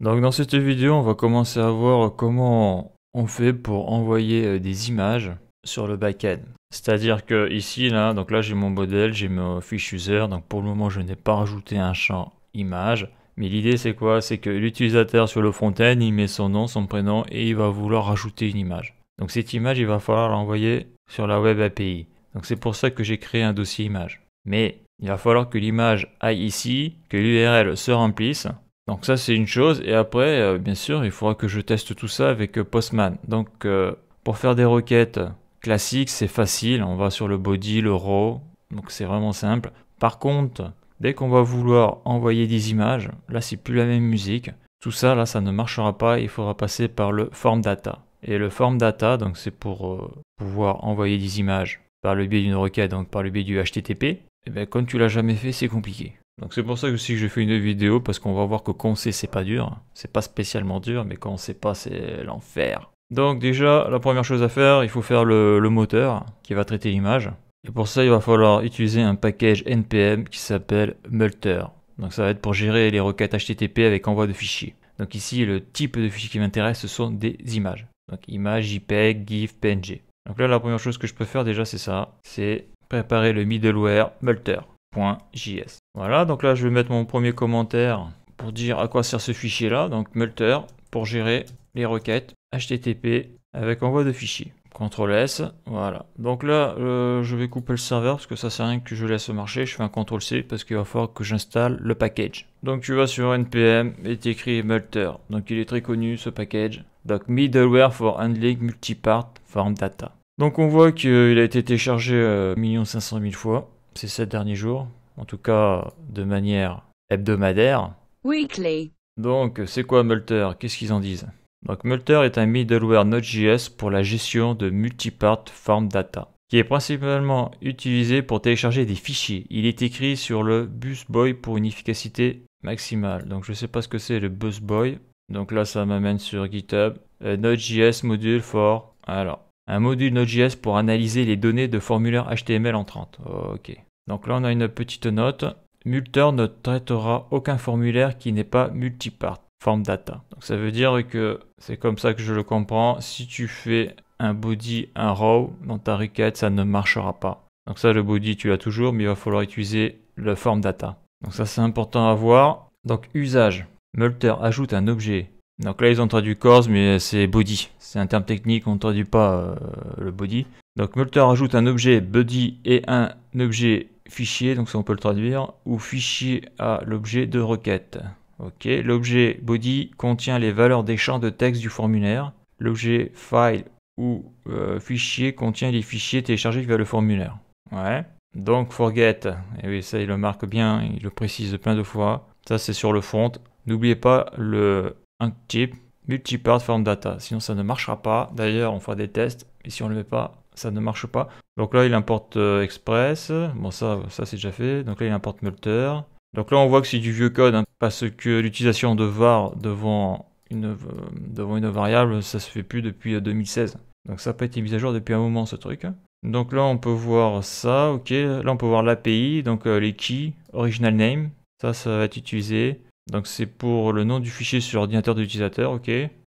Donc dans cette vidéo, on va commencer à voir comment on fait pour envoyer euh, des images sur le backend. C'est-à-dire que ici, là, donc là j'ai mon modèle, j'ai mon fiche user, donc pour le moment je n'ai pas rajouté un champ image. Mais l'idée c'est quoi C'est que l'utilisateur sur le front-end, il met son nom, son prénom et il va vouloir rajouter une image. Donc cette image, il va falloir l'envoyer sur la web API. Donc c'est pour ça que j'ai créé un dossier image. Mais il va falloir que l'image aille ici, que l'URL se remplisse, donc ça c'est une chose et après euh, bien sûr il faudra que je teste tout ça avec euh, Postman. Donc euh, pour faire des requêtes classiques c'est facile, on va sur le body, le raw, donc c'est vraiment simple. Par contre dès qu'on va vouloir envoyer des images, là c'est plus la même musique, tout ça là ça ne marchera pas, il faudra passer par le form data. Et le form data donc c'est pour pouvoir envoyer des images par le biais d'une requête, donc par le biais du HTTP. Et eh bien quand tu l'as jamais fait c'est compliqué. Donc c'est pour ça que si j'ai fait une vidéo, parce qu'on va voir que quand on sait, c'est pas dur. C'est pas spécialement dur, mais quand on sait pas, c'est l'enfer. Donc déjà, la première chose à faire, il faut faire le, moteur qui va traiter l'image. Et pour ça, il va falloir utiliser un package NPM qui s'appelle Multer. Donc ça va être pour gérer les requêtes HTTP avec envoi de fichiers. Donc ici, le type de fichier qui m'intéresse, ce sont des images. Donc image, JPEG, GIF, PNG. Donc là, la première chose que je peux faire déjà, c'est ça. C'est préparer le middleware multer.js. Voilà, donc là je vais mettre mon premier commentaire pour dire à quoi sert ce fichier là, donc Multer, pour gérer les requêtes HTTP avec envoi de fichiers. CTRL S, voilà. Donc là, euh, je vais couper le serveur parce que ça sert rien que je laisse marcher. Je fais un CTRL C parce qu'il va falloir que j'installe le package. Donc tu vas sur npm et écris Multer. Donc il est très connu ce package. Donc Middleware for Handling Multipart Form Data. Donc on voit qu'il a été téléchargé 1 500 000 fois ces 7 derniers jours en tout cas de manière hebdomadaire. Weekly. Donc, c'est quoi Multer Qu'est-ce qu'ils en disent Donc, Multer est un middleware Node.js pour la gestion de multipart form data, qui est principalement utilisé pour télécharger des fichiers. Il est écrit sur le busboy pour une efficacité maximale. Donc, je ne sais pas ce que c'est le busboy. Donc là, ça m'amène sur GitHub. Euh, Node.js module for. Alors, un module Node.js pour analyser les données de formulaire HTML en 30. Ok. Donc là, on a une petite note. Multer ne traitera aucun formulaire qui n'est pas multipart form data. Donc ça veut dire que c'est comme ça que je le comprends. Si tu fais un body, un row dans ta requête, ça ne marchera pas. Donc ça, le body, tu l'as toujours, mais il va falloir utiliser le form data. Donc ça, c'est important à voir. Donc usage. Multer ajoute un objet. Donc là, ils ont traduit corps, mais c'est body. C'est un terme technique, on ne traduit pas euh, le body. Donc Multer ajoute un objet body et un objet fichier, donc ça on peut le traduire, ou fichier à l'objet de requête. Ok, l'objet body contient les valeurs des champs de texte du formulaire. L'objet file ou euh, fichier contient les fichiers téléchargés via le formulaire. Ouais. Donc forget, et eh oui ça il le marque bien, il le précise plein de fois. Ça c'est sur le front. N'oubliez pas le un type multipart form data, sinon ça ne marchera pas. D'ailleurs on fera des tests, et si on ne le met pas, ça ne marche pas. Donc là, il importe euh, Express. Bon, ça, ça c'est déjà fait. Donc là, il importe Multer. Donc là, on voit que c'est du vieux code, hein, parce que l'utilisation de var devant une, euh, devant une variable, ça se fait plus depuis 2016. Euh, donc ça n'a pas été mis à jour depuis un moment, ce truc. Donc là, on peut voir ça, ok. Là, on peut voir l'API, donc les keys, original name. Ça, ça va être utilisé. Donc c'est pour le nom du fichier sur l'ordinateur de l'utilisateur, ok.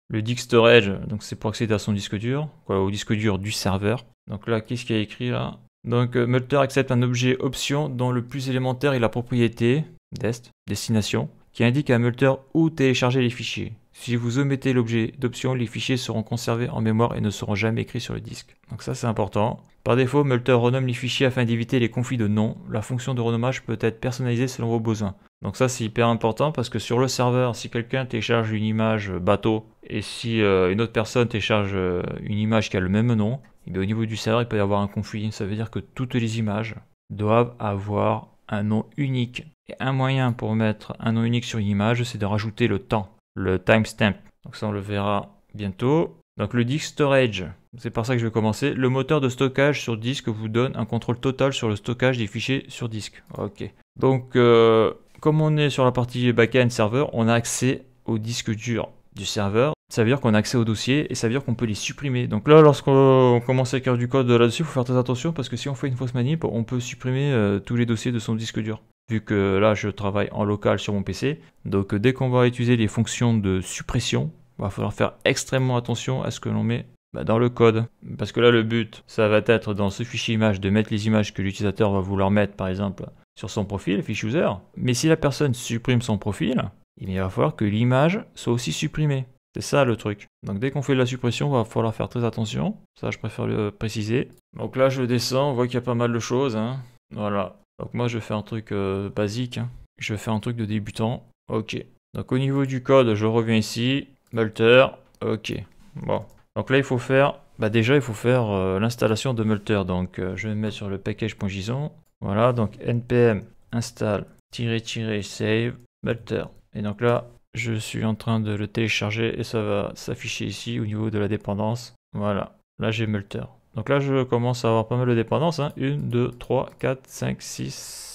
Le disk storage, donc c'est pour accéder à son disque dur, quoi, au disque dur du serveur. Donc là, qu'est-ce qu'il y a écrit là Donc euh, Multer accepte un objet option dont le plus élémentaire est la propriété dest, destination, qui indique à Multer où télécharger les fichiers. Si vous omettez l'objet d'option, les fichiers seront conservés en mémoire et ne seront jamais écrits sur le disque. Donc ça c'est important. Par défaut, Multer renomme les fichiers afin d'éviter les conflits de noms. La fonction de renommage peut être personnalisée selon vos besoins. Donc ça c'est hyper important parce que sur le serveur, si quelqu'un télécharge une image bateau et si euh, une autre personne télécharge euh, une image qui a le même nom, eh au niveau du serveur il peut y avoir un conflit. Ça veut dire que toutes les images doivent avoir un nom unique. Et un moyen pour mettre un nom unique sur une image, c'est de rajouter le temps le timestamp. Donc ça, on le verra bientôt. Donc le disk storage, c'est par ça que je vais commencer. Le moteur de stockage sur disque vous donne un contrôle total sur le stockage des fichiers sur disque. Ok. Donc euh, comme on est sur la partie backend serveur, on a accès au disque dur du serveur. Ça veut dire qu'on a accès aux dossiers et ça veut dire qu'on peut les supprimer. Donc là, lorsqu'on commence à écrire du code là-dessus, il faut faire très attention parce que si on fait une fausse manip, on peut supprimer euh, tous les dossiers de son disque dur vu que là je travaille en local sur mon PC. Donc euh, dès qu'on va utiliser les fonctions de suppression, il va falloir faire extrêmement attention à ce que l'on met bah, dans le code. Parce que là le but, ça va être dans ce fichier image de mettre les images que l'utilisateur va vouloir mettre par exemple sur son profil, fichier user. Mais si la personne supprime son profil, eh il va falloir que l'image soit aussi supprimée. C'est ça le truc. Donc dès qu'on fait de la suppression, il va falloir faire très attention. Ça, je préfère le préciser. Donc là, je descends, on voit qu'il y a pas mal de choses. Hein. Voilà, donc moi je fais un truc euh, basique, hein. je fais un truc de débutant, ok. Donc au niveau du code, je reviens ici, Multer, ok. Bon, donc là il faut faire, bah déjà il faut faire euh, l'installation de Multer, donc euh, je vais me mettre sur le package.json, voilà, donc npm install -save Multer. Et donc là, je suis en train de le télécharger et ça va s'afficher ici au niveau de la dépendance, voilà. Là j'ai Multer. Donc là, je commence à avoir pas mal de dépendances. 1, 2, 3, 4, 5, 6,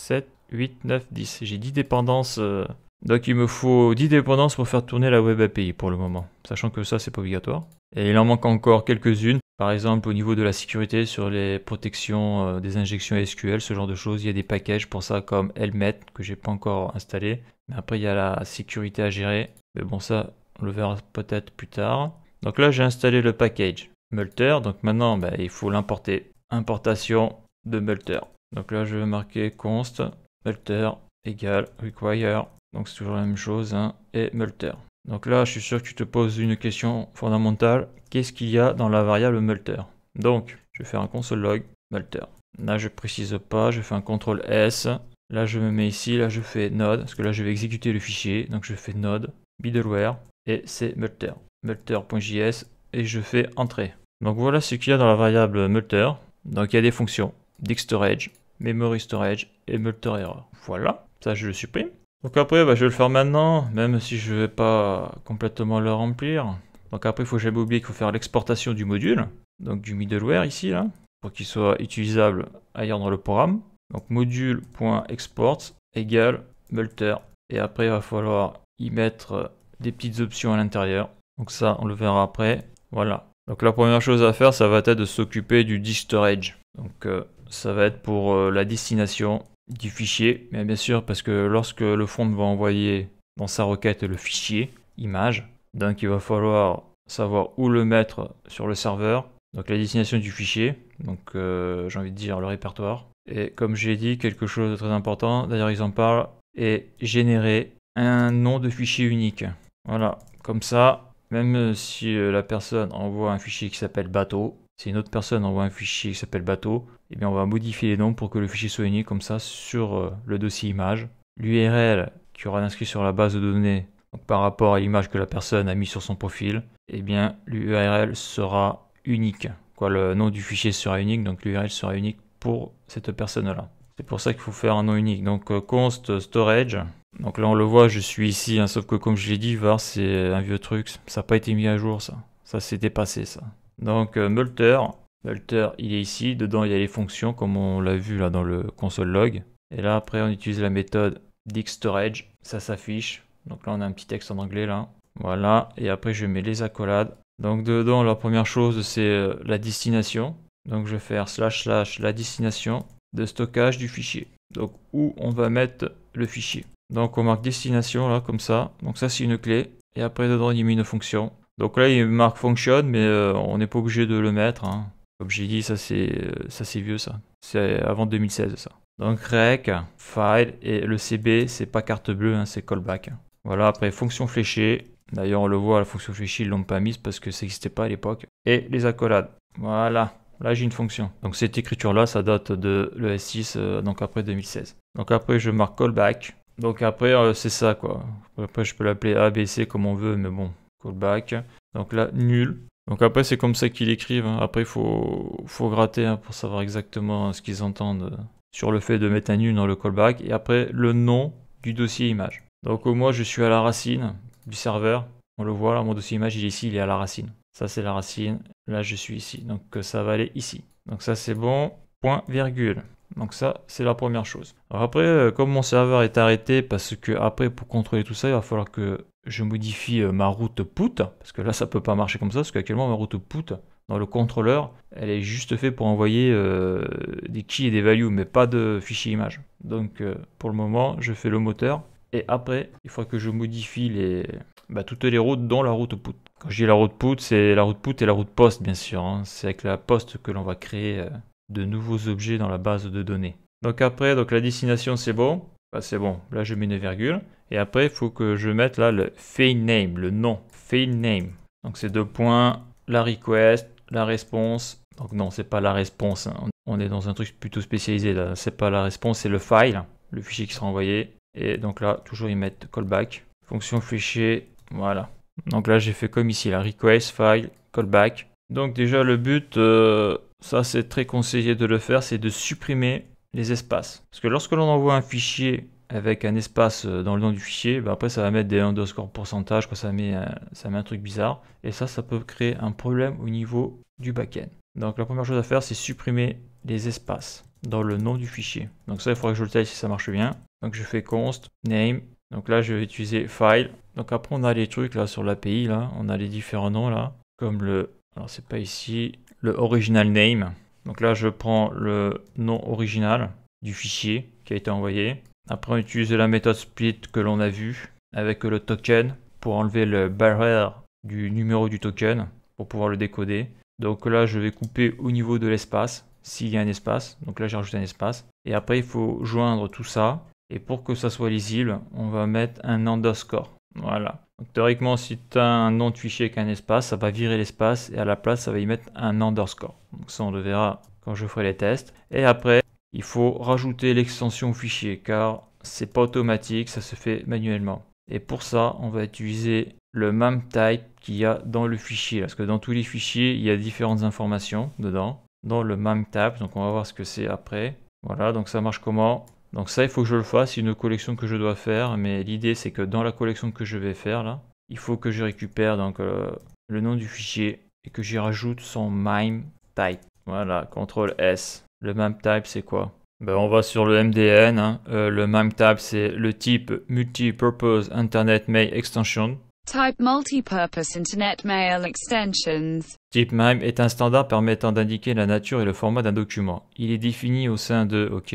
7, 8, 9, 10. J'ai 10 dépendances. Euh. Donc il me faut 10 dépendances pour faire tourner la web API pour le moment, sachant que ça c'est pas obligatoire. Et il en manque encore quelques-unes, par exemple au niveau de la sécurité sur les protections euh, des injections SQL, ce genre de choses, il y a des packages pour ça comme Helmet que j'ai pas encore installé, mais après il y a la sécurité à gérer. Mais bon ça on le verra peut-être plus tard. Donc là j'ai installé le package. Multer. Donc maintenant, ben, il faut l'importer. Importation de Multer. Donc là, je vais marquer const Multer égale require. Donc c'est toujours la même chose. Hein, et Multer. Donc là, je suis sûr que tu te poses une question fondamentale. Qu'est-ce qu'il y a dans la variable Multer Donc, je vais faire un console log Multer. Là, je précise pas, je fais un contrôle S. Là, je me mets ici, là, je fais node, parce que là, je vais exécuter le fichier. Donc, je fais node, middleware, et c'est Multer. Multer.js, et je fais entrée. Donc voilà ce qu'il y a dans la variable multer. Donc il y a des fonctions, dict storage, memory storage et multer error. Voilà, ça je le supprime. Donc après, bah, je vais le faire maintenant, même si je ne vais pas complètement le remplir. Donc après, il faut jamais oublier qu'il faut faire l'exportation du module, donc du middleware ici, là, pour qu'il soit utilisable ailleurs dans le programme. Donc module.export égale multer. Et après, il va falloir y mettre des petites options à l'intérieur. Donc ça, on le verra après. Voilà, donc la première chose à faire, ça va être de s'occuper du disk storage. Donc euh, ça va être pour euh, la destination du fichier. Mais bien sûr, parce que lorsque le front va envoyer dans sa requête le fichier image, donc il va falloir savoir où le mettre sur le serveur. Donc la destination du fichier, donc euh, j'ai envie de dire le répertoire. Et comme j'ai dit, quelque chose de très important, d'ailleurs ils en parlent, est générer un nom de fichier unique. Voilà, comme ça, même euh, si euh, la personne envoie un fichier qui s'appelle bateau, si une autre personne envoie un fichier qui s'appelle bateau, eh bien on va modifier les noms pour que le fichier soit unique comme ça sur euh, le dossier image. L'URL qui aura inscrit sur la base de données par rapport à l'image que la personne a mis sur son profil, eh bien l'URL sera unique. Quoi, le nom du fichier sera unique, donc l'URL sera unique pour cette personne-là. C'est pour ça qu'il faut faire un nom unique. Donc const storage donc là, on le voit, je suis ici, hein, sauf que comme je l'ai dit, var, c'est un vieux truc, ça n'a pas été mis à jour, ça. Ça s'est dépassé, ça. Donc, euh, Multer, Multer, il est ici, dedans, il y a les fonctions, comme on l'a vu là dans le console log. Et là, après, on utilise la méthode dicstorage, ça s'affiche. Donc là, on a un petit texte en anglais, là. Voilà, et après, je mets les accolades. Donc dedans, la première chose, c'est euh, la destination. Donc je vais faire slash slash la destination de stockage du fichier. Donc où on va mettre le fichier. Donc on marque destination là comme ça. Donc ça c'est une clé. Et après dedans il met une fonction. Donc là il marque fonction, mais euh, on n'est pas obligé de le mettre. Hein. Comme j'ai dit ça c'est euh, ça c'est vieux ça. C'est avant 2016 ça. Donc rec, file et le CB c'est pas carte bleue hein, c'est callback. Voilà après fonction fléchée. D'ailleurs on le voit la fonction fléchée ils l'ont pas mise parce que ça n'existait pas à l'époque. Et les accolades. Voilà. Là, j'ai une fonction. Donc, cette écriture-là, ça date de le 6 euh, donc après 2016. Donc, après, je marque callback. Donc après, euh, c'est ça, quoi. Après, je peux l'appeler abc comme on veut, mais bon, callback. Donc là, nul. Donc après, c'est comme ça qu'ils écrivent hein. Après, il faut, faut gratter hein, pour savoir exactement ce qu'ils entendent euh, sur le fait de mettre un nul dans le callback. Et après, le nom du dossier image. Donc euh, moi, je suis à la racine du serveur. On le voit là, mon dossier image, il est ici, il est à la racine. Ça, c'est la racine. Là, je suis ici. Donc ça va aller ici. Donc ça, c'est bon. Point virgule. Donc ça, c'est la première chose. après, euh, comme mon serveur est arrêté, parce que après, pour contrôler tout ça, il va falloir que je modifie euh, ma route put, parce que là, ça peut pas marcher comme ça, parce qu'actuellement, ma route put, dans le contrôleur, elle est juste faite pour envoyer euh, des keys et des values, mais pas de fichiers image. Donc, pour le moment, je fais le moteur, et après, il faut que je modifie les, bah, toutes les routes, dont la route put. Quand je dis la route put, c'est la route put et la route post, bien sûr. Hein. C'est avec la poste que l'on va créer de nouveaux objets dans la base de données. Donc après, donc la destination c'est bon. Bah, c'est bon, là je mets une virgule. Et après, il faut que je mette là le file name, le nom, file name. Donc c'est deux points, la request, la réponse. Donc non, c'est pas la réponse. Hein. On est dans un truc plutôt spécialisé là. C'est pas la réponse, c'est le file, le fichier qui sera envoyé. Et donc là, toujours ils mettent callback. Fonction fichier, voilà. Donc là, j'ai fait comme ici, la request, file, callback. Donc déjà, le but, euh, ça c'est très conseillé de le faire, c'est de supprimer les espaces. Parce que lorsque l'on envoie un fichier avec un espace euh, dans le nom du fichier, bah, après ça va mettre des underscore pourcentage, quoi, ça, met un, ça met un truc bizarre. Et ça, ça peut créer un problème au niveau du backend. Donc la première chose à faire, c'est supprimer les espaces dans le nom du fichier. Donc ça, il faudrait que je le teste si ça marche bien. Donc je fais const name. Donc là, je vais utiliser file. Donc après, on a les trucs là sur l'API, là, on a les différents noms là, comme le... Alors c'est pas ici, le original name. Donc là, je prends le nom original du fichier qui a été envoyé. Après, on utilise la méthode split que l'on a vu avec le token pour enlever le barrier du numéro du token pour pouvoir le décoder. Donc là, je vais couper au niveau de l'espace s'il y a un espace. Donc là, j'ai rajouté un espace. Et après, il faut joindre tout ça. Et pour que ça soit lisible, on va mettre un underscore. Voilà. Donc, théoriquement, si tu as un nom de fichier avec un espace, ça va virer l'espace et à la place, ça va y mettre un underscore. Donc ça, on le verra quand je ferai les tests. Et après, il faut rajouter l'extension fichier car c'est pas automatique, ça se fait manuellement. Et pour ça, on va utiliser le même type qu'il y a dans le fichier. Parce que dans tous les fichiers, il y a différentes informations dedans. Dans le même type, donc on va voir ce que c'est après. Voilà, donc ça marche comment donc ça, il faut que je le fasse, c'est une collection que je dois faire, mais l'idée c'est que dans la collection que je vais faire là, il faut que je récupère donc euh, le nom du fichier et que j'y rajoute son mime type. Voilà, CTRL S. Le mime type c'est quoi ben, On va sur le MDN, hein. euh, le mime type c'est le type Multipurpose Internet Mail Extension. Type Multipurpose Internet Mail Extensions. Type MIME est un standard permettant d'indiquer la nature et le format d'un document. Il est défini au sein de OK,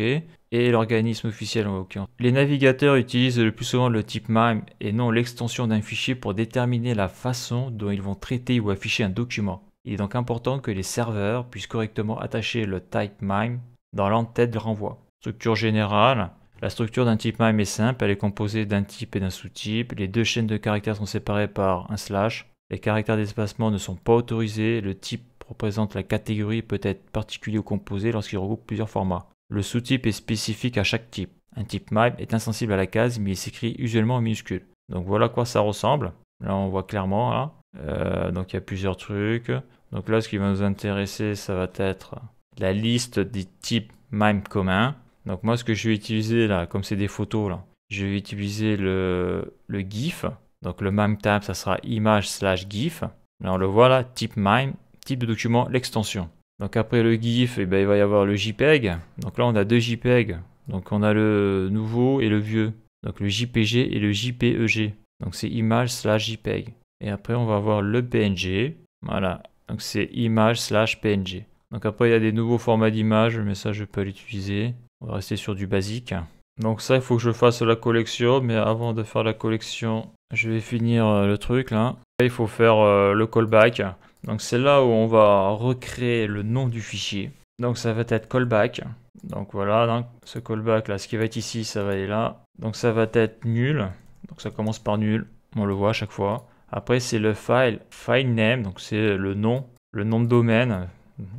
et l'organisme officiel en l'occurrence. Les navigateurs utilisent le plus souvent le type MIME et non l'extension d'un fichier pour déterminer la façon dont ils vont traiter ou afficher un document. Il est donc important que les serveurs puissent correctement attacher le type MIME dans l'entête de renvoi. Structure générale. La structure d'un type MIME est simple, elle est composée d'un type et d'un sous-type, les deux chaînes de caractères sont séparées par un slash, les caractères d'espacement ne sont pas autorisés, le type représente la catégorie peut être particulier ou composé lorsqu'il regroupe plusieurs formats. Le sous-type est spécifique à chaque type. Un type MIME est insensible à la case, mais il s'écrit usuellement en minuscule. Donc voilà à quoi ça ressemble. Là, on voit clairement. Euh, donc il y a plusieurs trucs. Donc là, ce qui va nous intéresser, ça va être la liste des types MIME communs. Donc moi, ce que je vais utiliser là, comme c'est des photos je vais utiliser le, GIF. Donc le MIME type ça sera image slash GIF. Là, on le voit là, type MIME, type de document, l'extension. Donc après le GIF, eh ben, il va y avoir le JPEG. Donc là, on a deux JPEG. Donc on a le nouveau et le vieux. Donc le JPG et le JPEG. Donc c'est image slash JPEG. Et après, on va avoir le PNG. Voilà. Donc c'est image slash PNG. Donc après, il y a des nouveaux formats d'image, mais ça, je ne vais pas l'utiliser. On va rester sur du basique. Donc ça, il faut que je fasse la collection. Mais avant de faire la collection, je vais finir euh, le truc Là, il faut faire euh, le callback. Donc c'est là où on va recréer le nom du fichier. Donc ça va être callback. Donc voilà, donc ce callback là, ce qui va être ici, ça va aller là. Donc ça va être nul. Donc ça commence par nul, on le voit à chaque fois. Après c'est le file, file name, donc c'est le nom, le nom de domaine.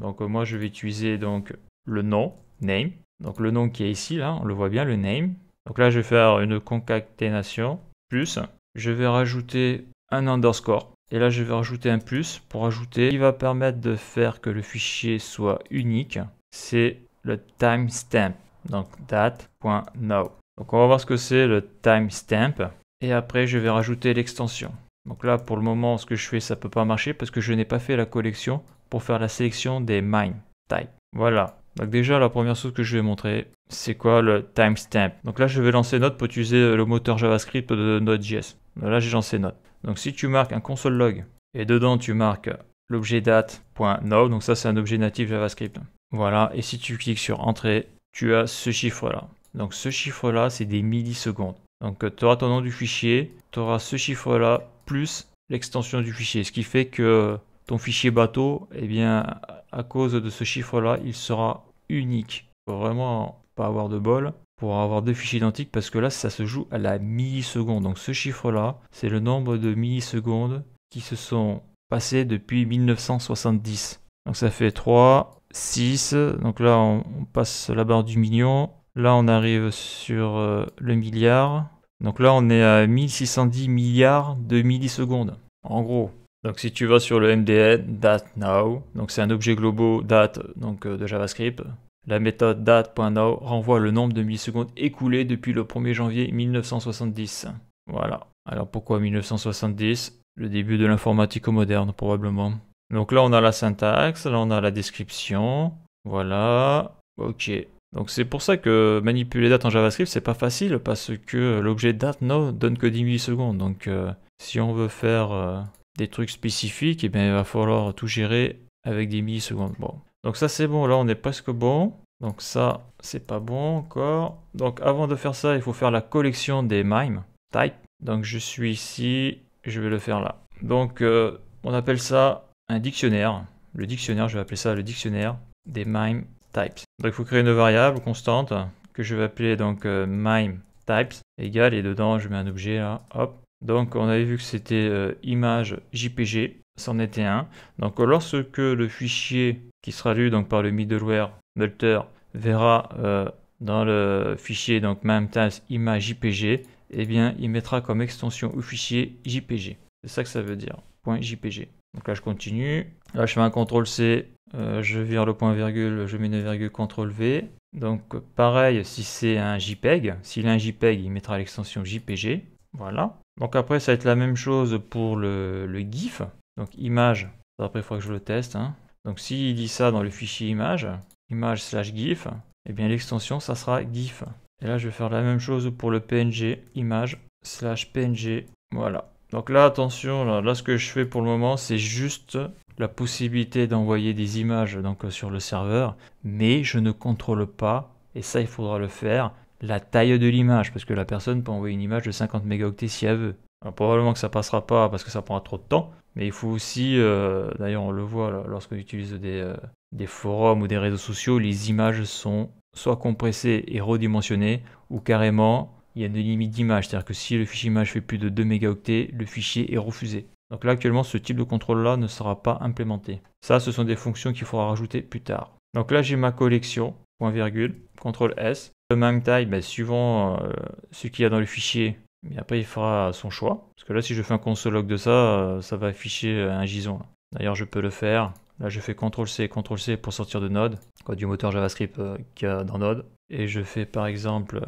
Donc moi je vais utiliser donc le nom, name. Donc le nom qui est ici là, on le voit bien, le name. Donc là je vais faire une concaténation, plus je vais rajouter un underscore. Et là, je vais rajouter un plus pour ajouter. qui va permettre de faire que le fichier soit unique. C'est le timestamp. Donc, date.now. Donc, on va voir ce que c'est le timestamp. Et après, je vais rajouter l'extension. Donc là, pour le moment, ce que je fais, ça ne peut pas marcher parce que je n'ai pas fait la collection pour faire la sélection des mine type. Voilà. Donc déjà, la première chose que je vais montrer, c'est quoi le timestamp. Donc là, je vais lancer Node pour utiliser le moteur JavaScript de Node.js. Là, j'ai lancé Node. Donc si tu marques un console log et dedans tu marques l'objet date.now, donc ça c'est un objet natif JavaScript. Voilà, et si tu cliques sur entrée, tu as ce chiffre-là. Donc ce chiffre-là, c'est des millisecondes. Donc euh, tu auras ton nom du fichier, tu auras ce chiffre-là plus l'extension du fichier, ce qui fait que ton fichier bateau, eh bien à cause de ce chiffre-là, il sera unique. Faut vraiment pas avoir de bol pour avoir deux fichiers identiques parce que là ça se joue à la milliseconde. Donc ce chiffre là, c'est le nombre de millisecondes qui se sont passées depuis 1970. Donc ça fait 3, 6, donc là on, passe la barre du million, là on arrive sur euh, le milliard. Donc là on est à 1610 milliards de millisecondes. En gros, donc si tu vas sur le MDN, date now, donc c'est un objet global date donc euh, de JavaScript, la méthode date.now renvoie le nombre de millisecondes écoulées depuis le 1er janvier 1970. Voilà. Alors pourquoi 1970 Le début de l'informatique moderne probablement. Donc là on a la syntaxe, là on a la description. Voilà. Ok. Donc c'est pour ça que manipuler date en JavaScript c'est pas facile parce que l'objet date.now donne que 10 millisecondes. Donc euh, si on veut faire euh, des trucs spécifiques, eh bien, il va falloir tout gérer avec des millisecondes. Bon, donc ça c'est bon, là on est presque bon. Donc ça, c'est pas bon encore. Donc avant de faire ça, il faut faire la collection des mimes. Type. Donc je suis ici, je vais le faire là. Donc euh, on appelle ça un dictionnaire. Le dictionnaire, je vais appeler ça le dictionnaire des mime types. Donc il faut créer une variable constante que je vais appeler donc euh, mime types égale et dedans je mets un objet là, hop. Donc on avait vu que c'était euh, image JPG c'en était un. Donc lorsque le fichier qui sera lu donc, par le middleware Multer verra euh, dans le fichier donc MAMTAS image JPG, eh bien il mettra comme extension ou fichier JPG. C'est ça que ça veut dire, point .jpg. Donc là je continue, là je fais un CTRL C, euh, je vire le point virgule, je mets une virgule CTRL V. Donc pareil si c'est un JPEG, s'il a un JPEG il mettra l'extension JPG, voilà. Donc après ça va être la même chose pour le GIF, donc image, après il faudra que je le teste. Hein. Donc s'il dit ça dans le fichier image, image slash gif, et eh bien l'extension ça sera gif. Et là je vais faire la même chose pour le png, image slash png, voilà. Donc là attention, là, ce que je fais pour le moment c'est juste la possibilité d'envoyer des images donc, euh, sur le serveur, mais je ne contrôle pas, et ça il faudra le faire, la taille de l'image, parce que la personne peut envoyer une image de 50 mégaoctets si elle veut. Alors probablement que ça passera pas parce que ça prendra trop de temps, mais il faut aussi, euh, d'ailleurs on le voit lorsque lorsqu'on utilise euh, des, forums ou des réseaux sociaux, les images sont soit compressées et redimensionnées, ou carrément il y a une limite d'image. C'est-à-dire que si le fichier image fait plus de 2 mégaoctets, le fichier est refusé. Donc là actuellement ce type de contrôle-là ne sera pas implémenté. Ça, ce sont des fonctions qu'il faudra rajouter plus tard. Donc là j'ai ma collection, point virgule, contrôle S. Le même taille, ben, suivant euh, ce qu'il y a dans le fichier, mais après, il fera son choix. Parce que là, si je fais un console log de ça, euh, ça va afficher euh, un JSON. D'ailleurs, je peux le faire. Là, je fais CTRL-C, CTRL-C pour sortir de Node, quoi, du moteur JavaScript euh, qu'il y a dans Node. Et je fais par exemple,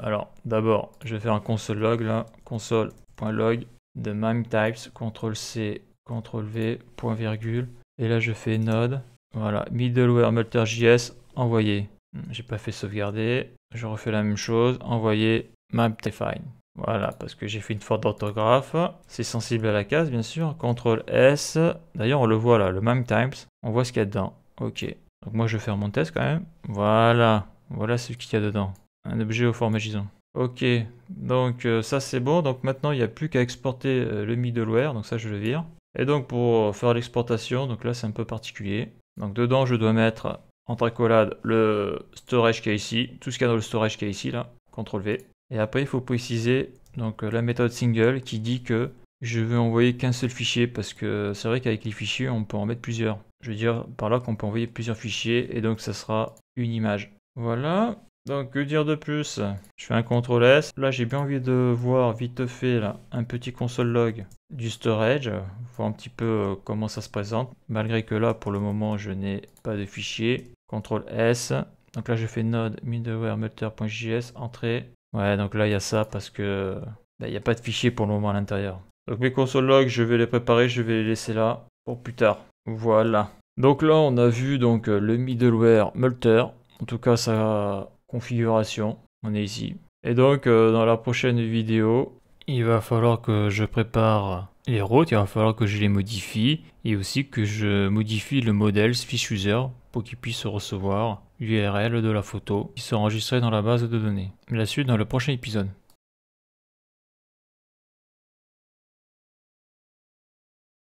alors d'abord, je vais faire un console log là, console.log de mime types, CTRL-C, CTRL-V, point virgule. Et là, je fais Node, voilà, middleware js envoyer. J'ai pas fait sauvegarder. Je refais la même chose, envoyer map define. Voilà, parce que j'ai fait une faute d'orthographe. C'est sensible à la case, bien sûr. CTRL S. D'ailleurs, on le voit là, le même times. On voit ce qu'il y a dedans. OK. Donc moi, je vais faire mon test quand même. Voilà. Voilà ce qu'il y a dedans. Un objet au format JSON. OK. Donc euh, ça, c'est bon. Donc maintenant, il n'y a plus qu'à exporter euh, le middleware. Donc ça, je le vire. Et donc pour faire l'exportation, donc là, c'est un peu particulier. Donc dedans, je dois mettre entre accolade le storage qui est ici. Tout ce qu'il y a dans le storage qui est ici, là. CTRL V. Et après, il faut préciser donc, euh, la méthode single qui dit que je veux envoyer qu'un seul fichier parce que c'est vrai qu'avec les fichiers, on peut en mettre plusieurs. Je veux dire par là qu'on peut envoyer plusieurs fichiers et donc ça sera une image. Voilà. Donc que dire de plus Je fais un CTRL S. Là j'ai bien envie de voir vite fait là, un petit console log du storage. Voir un petit peu euh, comment ça se présente. Malgré que là pour le moment je n'ai pas de fichier. CTRL S. Donc là je fais node middleware multer.js entrée. Ouais, donc là, il y a ça parce que bah, il n'y a pas de fichier pour le moment à l'intérieur. Donc mes console logs je vais les préparer, je vais les laisser là pour plus tard. Voilà. Donc là, on a vu donc euh, le middleware Multer, en tout cas sa configuration. On est ici. Et donc euh, dans la prochaine vidéo, il va falloir que je prépare les routes, il va falloir que je les modifie et aussi que je modifie le modèle user pour qu'il puisse recevoir l'URL de la photo qui sera enregistrée dans la base de données. La suite dans le prochain épisode.